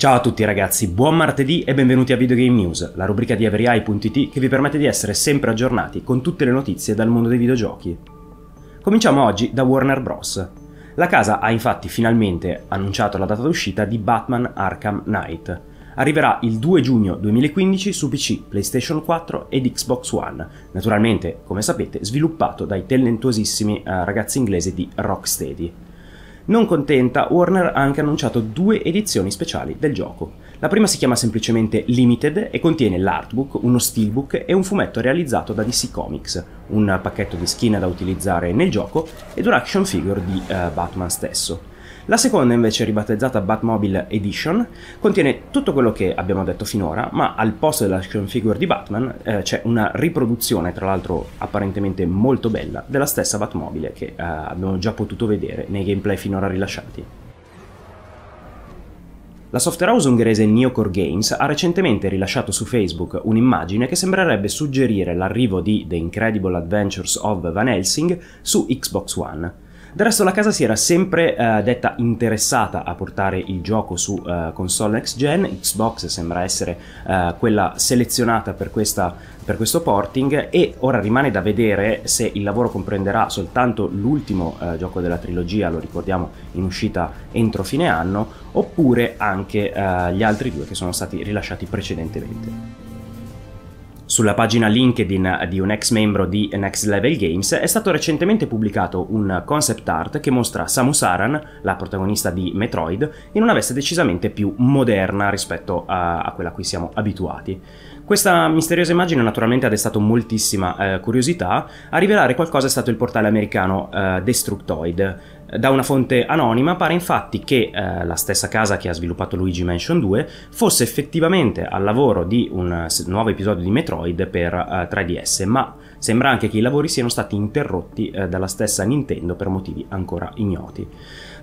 Ciao a tutti ragazzi, buon martedì e benvenuti a Videogame News, la rubrica di everyeye.it che vi permette di essere sempre aggiornati con tutte le notizie dal mondo dei videogiochi. Cominciamo oggi da Warner Bros. La casa ha infatti finalmente annunciato la data d'uscita di Batman Arkham Knight. Arriverà il 2 giugno 2015 su PC, PlayStation 4 ed Xbox One, naturalmente, come sapete, sviluppato dai talentuosissimi eh, ragazzi inglesi di Rocksteady. Non contenta, Warner ha anche annunciato due edizioni speciali del gioco. La prima si chiama semplicemente Limited e contiene l'artbook, uno steelbook e un fumetto realizzato da DC Comics, un pacchetto di skin da utilizzare nel gioco ed un action figure di uh, Batman stesso. La seconda invece ribattezzata Batmobile Edition contiene tutto quello che abbiamo detto finora, ma al posto della action figure di Batman eh, c'è una riproduzione, tra l'altro apparentemente molto bella, della stessa Batmobile che eh, abbiamo già potuto vedere nei gameplay finora rilasciati. La software house ungherese Neocore Games ha recentemente rilasciato su Facebook un'immagine che sembrerebbe suggerire l'arrivo di The Incredible Adventures of Van Helsing su Xbox One. Del resto la casa si era sempre eh, detta interessata a portare il gioco su eh, console next gen, Xbox sembra essere eh, quella selezionata per, questa, per, questo porting e ora rimane da vedere se il lavoro comprenderà soltanto l'ultimo eh, gioco della trilogia, lo ricordiamo in uscita entro fine anno, oppure anche eh, gli altri due che sono stati rilasciati precedentemente sulla pagina LinkedIn di un ex membro di Next Level Games è stato recentemente pubblicato un concept art che mostra Samus Aran, la protagonista di Metroid, in una veste decisamente più moderna rispetto a, a quella a cui siamo abituati. Questa misteriosa immagine naturalmente ha destato moltissima eh, curiosità, a rivelare qualcosa è stato il portale americano eh, Destructoid, da una fonte anonima pare infatti che eh, la stessa casa che ha sviluppato Luigi Mansion 2 fosse effettivamente al lavoro di un nuovo episodio di Metroid per eh, 3DS, ma sembra anche che i lavori siano stati interrotti eh, dalla stessa Nintendo per motivi ancora ignoti.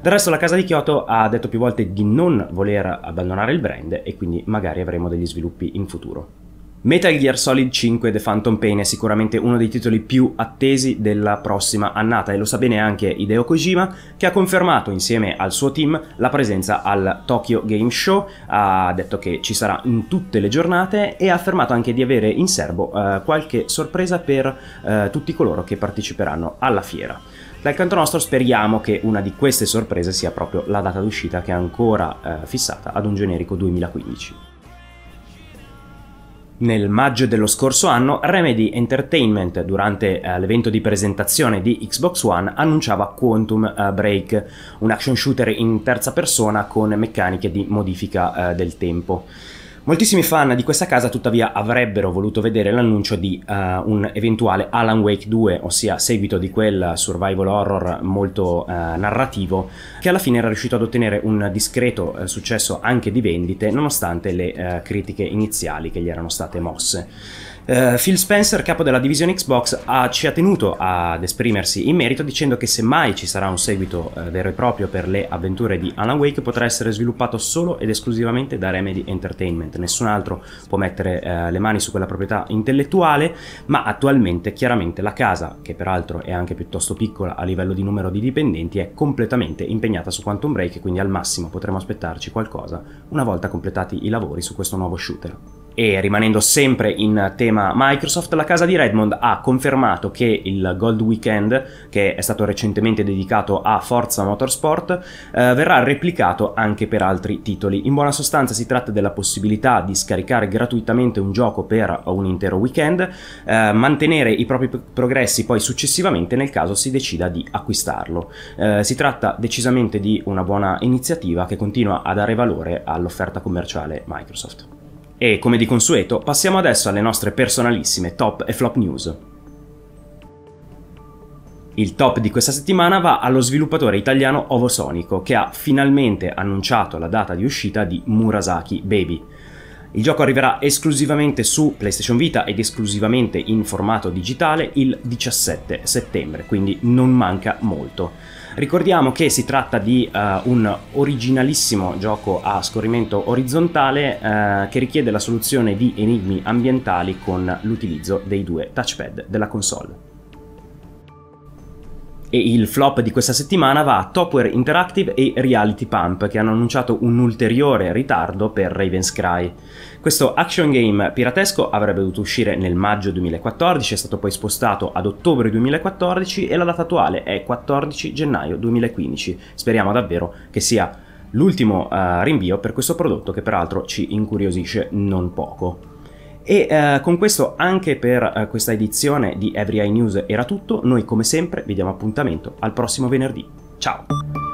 Del resto la casa di Kyoto ha detto più volte di non voler abbandonare il brand e quindi magari avremo degli sviluppi in futuro. Metal Gear Solid 5 The Phantom Pain è sicuramente uno dei titoli più attesi della prossima annata e lo sa bene anche Hideo Kojima che ha confermato insieme al suo team la presenza al Tokyo Game Show, ha detto che ci sarà in tutte le giornate e ha affermato anche di avere in serbo eh, qualche sorpresa per eh, tutti coloro che parteciperanno alla fiera. Dal canto nostro speriamo che una di queste sorprese sia proprio la data d'uscita che è ancora eh, fissata ad un generico 2015. Nel maggio dello scorso anno Remedy Entertainment, durante eh, l'evento di presentazione di Xbox One, annunciava Quantum eh, Break, un action shooter in terza persona con meccaniche di modifica eh, del tempo. Moltissimi fan di questa casa tuttavia avrebbero voluto vedere l'annuncio di uh, un eventuale Alan Wake 2, ossia seguito di quel survival horror molto uh, narrativo, che alla fine era riuscito ad ottenere un discreto uh, successo anche di vendite, nonostante le critiche iniziali che gli erano state mosse. Uh, Phil Spencer, capo della divisione Xbox, ha, ci ha tenuto ad esprimersi in merito dicendo che se mai ci sarà un seguito uh, vero e proprio per le avventure di Alan Wake potrà essere sviluppato solo ed esclusivamente da Remedy Entertainment probabilmente nessun altro può mettere eh, le mani su quella proprietà intellettuale, ma attualmente chiaramente la casa, che peraltro è anche piuttosto piccola a livello di numero di dipendenti, è completamente impegnata su Quantum Break, quindi al massimo potremo aspettarci qualcosa una volta completati i lavori su questo nuovo shooter. E rimanendo sempre in tema Microsoft, la casa di Redmond ha confermato che il Gold Weekend, che è stato recentemente dedicato a Forza Motorsport, eh, verrà replicato anche per altri titoli. In buona sostanza si tratta della possibilità di scaricare gratuitamente un gioco per un intero weekend, eh, mantenere i propri progressi poi successivamente nel caso si decida di acquistarlo. Eh, si tratta decisamente di una buona iniziativa che continua a dare valore all'offerta commerciale Microsoft. E come di consueto, passiamo adesso alle nostre personalissime top e flop news. Il top di questa settimana va allo sviluppatore italiano Ovosonico, che ha finalmente annunciato la data di uscita di Murasaki Baby, il gioco arriverà esclusivamente su PlayStation Vita ed esclusivamente in formato digitale il 17 settembre, quindi non manca molto. Ricordiamo che si tratta di uh, un originalissimo gioco a scorrimento orizzontale uh, che richiede la soluzione di enigmi ambientali con l'utilizzo dei due touchpad della console. E il flop di questa settimana va a Topware Interactive e Reality Pump, che hanno annunciato un ulteriore ritardo per Raven's Cry. Questo action game piratesco avrebbe dovuto uscire nel maggio 2014, è stato poi spostato ad ottobre 2014 e la data attuale è 14 gennaio 2015. Speriamo davvero che sia l'ultimo uh, rinvio per questo prodotto che peraltro ci incuriosisce non poco. E eh, con questo anche per eh, questa edizione di Every Eye News era tutto, noi come sempre vi diamo appuntamento al prossimo venerdì. Ciao!